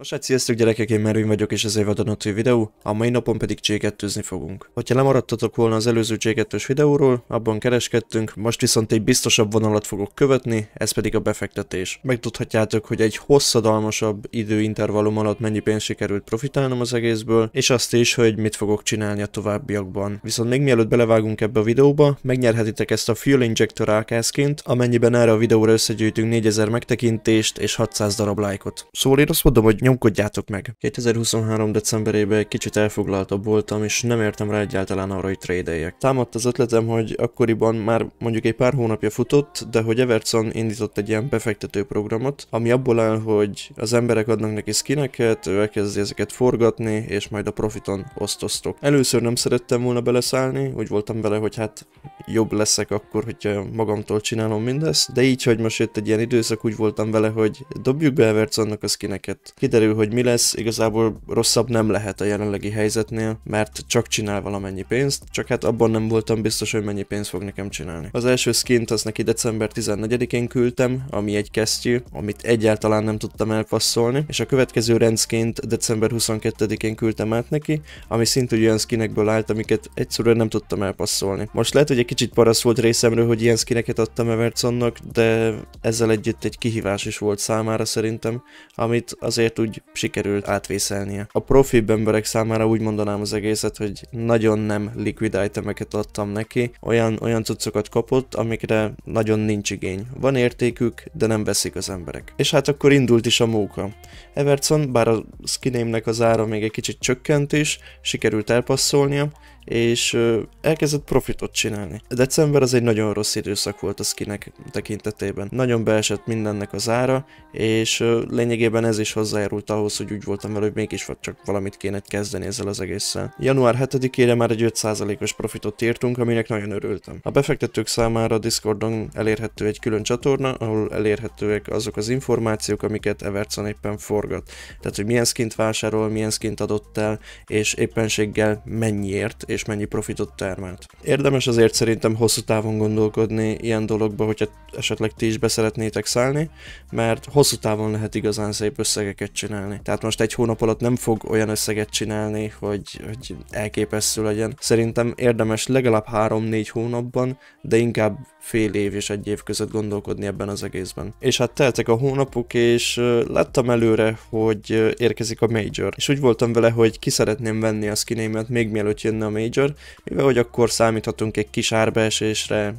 Nos hát sziasztok gyerekek, én Mervin vagyok és ez egy vadonatúj videó, a mai napon pedig g fogunk. Hogyha lemaradtatok volna az előző g videóról, abban kereskedtünk, most viszont egy biztosabb vonalat fogok követni, ez pedig a befektetés. Megtudhatjátok, hogy egy hosszadalmasabb időintervallum alatt mennyi pénz sikerült profitálnom az egészből, és azt is, hogy mit fogok csinálni a továbbiakban. Viszont még mielőtt belevágunk ebbe a videóba, megnyerhetitek ezt a Fuel Injector ákászként, amennyiben erre a videóra összegyűjtünk 4000 megtekintést és 600 darab lájkot. Szóval én azt mondom, hogy nyomkodjátok meg! 2023. decemberében egy kicsit elfoglaltabb voltam, és nem értem rá egyáltalán arra, hogy trédeljek. Támadt az ötletem, hogy akkoriban már mondjuk egy pár hónapja futott, de hogy Everson indított egy ilyen befektető programot, ami abból áll, hogy az emberek adnak neki skineket, ő elkezdi ezeket forgatni, és majd a profiton osztoztok. Először nem szerettem volna beleszállni, úgy voltam vele, hogy hát jobb leszek akkor, hogyha magamtól csinálom mindezt, de így, hogy most jött egy ilyen időszak, úgy voltam vele, hogy dobjuk be Evertonnak a skineket. Kiderül kiderül, hogy mi lesz, igazából rosszabb nem lehet a jelenlegi helyzetnél, mert csak csinál valamennyi pénzt, csak hát abban nem voltam biztos, hogy mennyi pénzt fog nekem csinálni. Az első skint az neki december 14-én küldtem, ami egy kesztyű, amit egyáltalán nem tudtam elpasszolni, és a következő rendszként december 22-én küldtem át neki, ami szintúgy olyan skinekből állt, amiket egyszerűen nem tudtam elpasszolni. Most lehet, hogy egy kicsit parasz volt részemről, hogy ilyen skineket adtam Evertsonnak, de ezzel együtt egy kihívás is volt számára szerintem, amit azért úgy sikerült átvészelnie. A profi emberek számára úgy mondanám az egészet, hogy nagyon nem liquid itemeket adtam neki, olyan, olyan cuccokat kapott, amikre nagyon nincs igény. Van értékük, de nem veszik az emberek. És hát akkor indult is a móka. Everson, bár a skinémnek az ára még egy kicsit csökkent is, sikerült elpasszolnia, és elkezdett profitot csinálni. December az egy nagyon rossz időszak volt a skinek tekintetében. Nagyon beesett mindennek az ára, és lényegében ez is hozzá hozzájárult ahhoz, hogy úgy voltam vele, hogy mégis vagy csak valamit kéne kezdeni ezzel az egésszel. Január 7-ére már egy 5%-os profitot írtunk, aminek nagyon örültem. A befektetők számára a Discordon elérhető egy külön csatorna, ahol elérhetőek azok az információk, amiket Everson éppen forgat. Tehát, hogy milyen skint vásárol, milyen skint adott el, és éppenséggel mennyiért és mennyi profitot termelt. Érdemes azért szerintem hosszú távon gondolkodni ilyen dologba, hogyha esetleg ti is beszeretnétek szállni, mert hosszú távon lehet igazán szép összegeket csinálni. Tehát most egy hónap alatt nem fog olyan összeget csinálni, hogy, hogy elképesztő legyen. Szerintem érdemes legalább 3-4 hónapban, de inkább fél év és egy év között gondolkodni ebben az egészben. És hát teltek a hónapok, és láttam előre, hogy érkezik a Major. És úgy voltam vele, hogy ki szeretném venni a skinémet még mielőtt jönne a Major, mivel hogy akkor számíthatunk egy kis árbeesésre,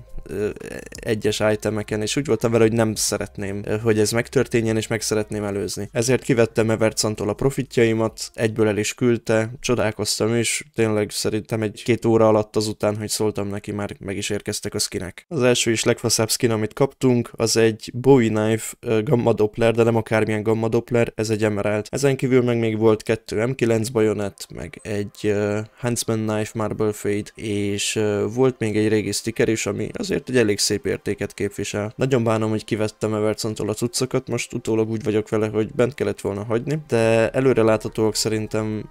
egyes itemeken, és úgy voltam vele, hogy nem szeretném, hogy ez megtörténjen, és meg szeretném előzni. Ezért kivettem Evercantól a profitjaimat, egyből el is küldte, csodálkoztam, és tényleg szerintem egy-két óra alatt azután, hogy szóltam neki, már meg is érkeztek a skinek. Az első és legfaszább skin, amit kaptunk, az egy Bowie Knife Gamma Doppler, de nem akármilyen Gamma Doppler, ez egy Emerald. Ezen kívül meg még volt kettő M9 bajonet, meg egy uh, Huntsman Knife Marble Fade, és uh, volt még egy régi sticker is, ami az azért egy elég szép értéket képvisel. Nagyon bánom, hogy kivettem Evertontól a cuccokat, most utólag úgy vagyok vele, hogy bent kellett volna hagyni, de előre láthatóak szerintem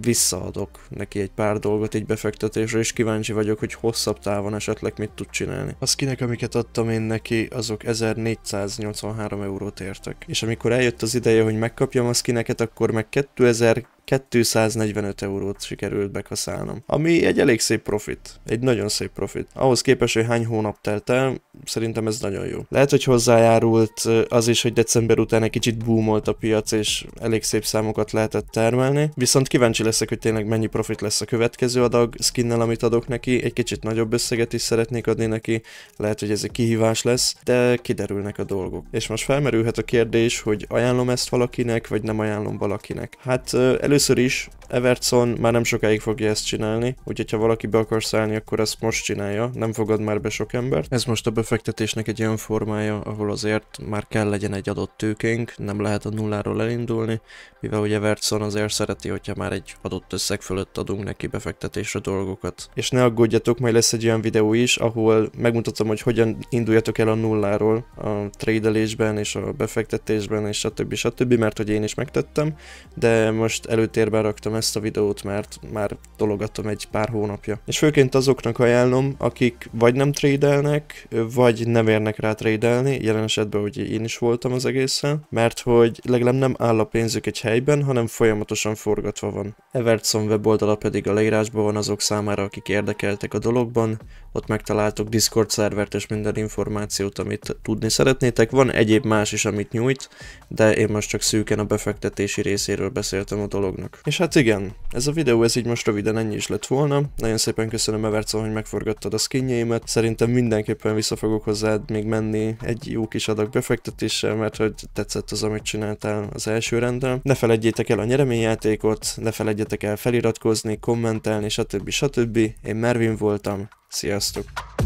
visszaadok neki egy pár dolgot egy befektetésre, és kíváncsi vagyok, hogy hosszabb távon esetleg mit tud csinálni. A skinek, amiket adtam én neki, azok 1483 eurót értek. És amikor eljött az ideje, hogy megkapjam a skineket, akkor meg 2000 245 eurót sikerült bekaszálnom. Ami egy elég szép profit, egy nagyon szép profit. Ahhoz képest, hogy hány hónap telt el, szerintem ez nagyon jó. Lehet, hogy hozzájárult az is, hogy december után egy kicsit boomolt a piac, és elég szép számokat lehetett termelni, viszont kíváncsi leszek, hogy tényleg mennyi profit lesz a következő adag skinnel, amit adok neki, egy kicsit nagyobb összeget is szeretnék adni neki, lehet, hogy ez egy kihívás lesz, de kiderülnek a dolgok. És most felmerülhet a kérdés, hogy ajánlom ezt valakinek, vagy nem ajánlom valakinek. Hát először Először is Evertson már nem sokáig fogja ezt csinálni, úgyhogy ha valaki be akar szállni, akkor ezt most csinálja, nem fogad már be sok embert. Ez most a befektetésnek egy olyan formája, ahol azért már kell legyen egy adott tőkénk, nem lehet a nulláról elindulni, mivel ugye Evertson azért szereti, hogyha már egy adott összeg fölött adunk neki befektetésre dolgokat. És ne aggódjatok, majd lesz egy olyan videó is, ahol megmutatom, hogy hogyan induljatok el a nulláról a tradelésben és a befektetésben és stb. stb. stb. mert hogy én is megtettem, de most elő előtérbe raktam ezt a videót, mert már dologatom egy pár hónapja. És főként azoknak ajánlom, akik vagy nem trédelnek, vagy nem érnek rá trédelni, jelen esetben ugye én is voltam az egészen, mert hogy legalább nem áll a pénzük egy helyben, hanem folyamatosan forgatva van. Evertson weboldala pedig a leírásban van azok számára, akik érdekeltek a dologban, ott megtaláltok Discord szervert és minden információt, amit tudni szeretnétek. Van egyéb más is, amit nyújt, de én most csak szűken a befektetési részéről beszéltem a dolog dolognak. És hát igen, ez a videó ez így most röviden ennyi is lett volna. Nagyon szépen köszönöm Evercon, hogy megforgattad a skinjeimet. Szerintem mindenképpen vissza fogok hozzád még menni egy jó kis adag befektetéssel, mert hogy tetszett az, amit csináltál az első rendben Ne felejtjétek el a nyereményjátékot, ne felejtjetek el feliratkozni, kommentelni, stb. stb. Én Mervin voltam, sziasztok!